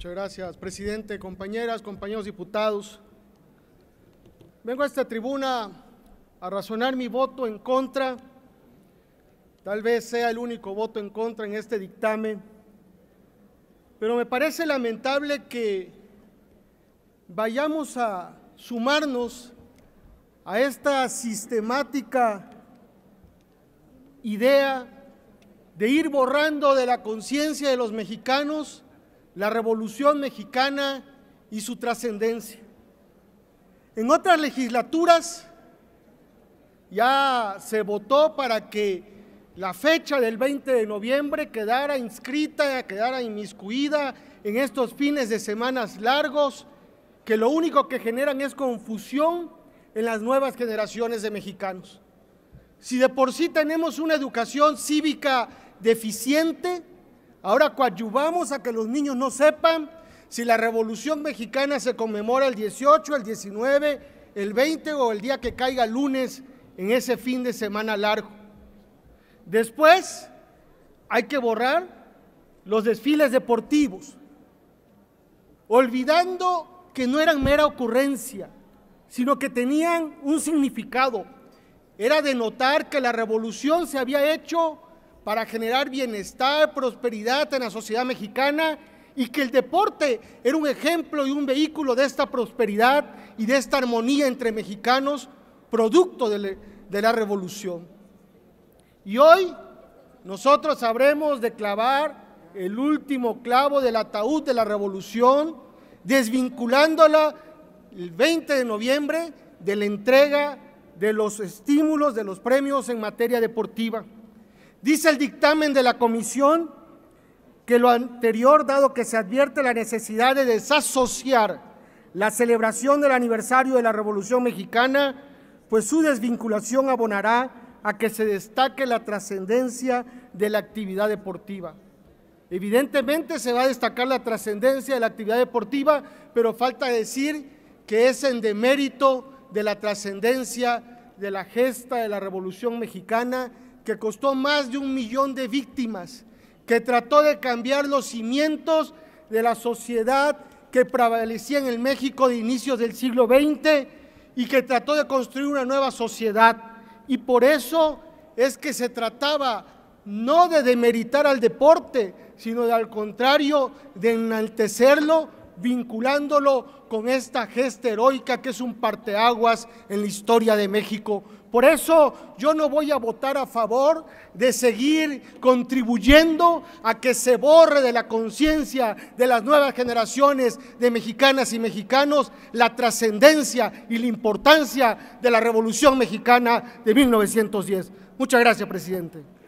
Muchas gracias, presidente, compañeras, compañeros diputados. Vengo a esta tribuna a razonar mi voto en contra. Tal vez sea el único voto en contra en este dictamen. Pero me parece lamentable que vayamos a sumarnos a esta sistemática idea de ir borrando de la conciencia de los mexicanos la Revolución Mexicana y su trascendencia. En otras legislaturas ya se votó para que la fecha del 20 de noviembre quedara inscrita, quedara inmiscuida en estos fines de semanas largos, que lo único que generan es confusión en las nuevas generaciones de mexicanos. Si de por sí tenemos una educación cívica deficiente, Ahora coadyuvamos a que los niños no sepan si la Revolución Mexicana se conmemora el 18, el 19, el 20 o el día que caiga lunes en ese fin de semana largo. Después hay que borrar los desfiles deportivos, olvidando que no eran mera ocurrencia, sino que tenían un significado. Era denotar que la revolución se había hecho para generar bienestar, prosperidad en la sociedad mexicana y que el deporte era un ejemplo y un vehículo de esta prosperidad y de esta armonía entre mexicanos, producto de, la revolución. Y hoy nosotros sabremos de clavar el último clavo del ataúd de la revolución, desvinculándola el 20 de noviembre de la entrega de los estímulos de los premios en materia deportiva. Dice el dictamen de la comisión que lo anterior, dado que se advierte la necesidad de desasociar la celebración del aniversario de la Revolución Mexicana, pues su desvinculación abonará a que se destaque la trascendencia de la actividad deportiva. Evidentemente se va a destacar la trascendencia de la actividad deportiva, pero falta decir que es en demérito de la trascendencia de la gesta de la Revolución Mexicana que costó más de un millón de víctimas, que trató de cambiar los cimientos de la sociedad que prevalecía en el México de inicios del siglo XX y que trató de construir una nueva sociedad. Y por eso es que se trataba no de demeritar al deporte, sino al contrario de enaltecerlo vinculándolo con esta gesta heroica que es un parteaguas en la historia de México. Por eso yo no voy a votar a favor de seguir contribuyendo a que se borre de la conciencia de las nuevas generaciones de mexicanas y mexicanos la trascendencia y la importancia de la Revolución Mexicana de 1910. Muchas gracias, presidente.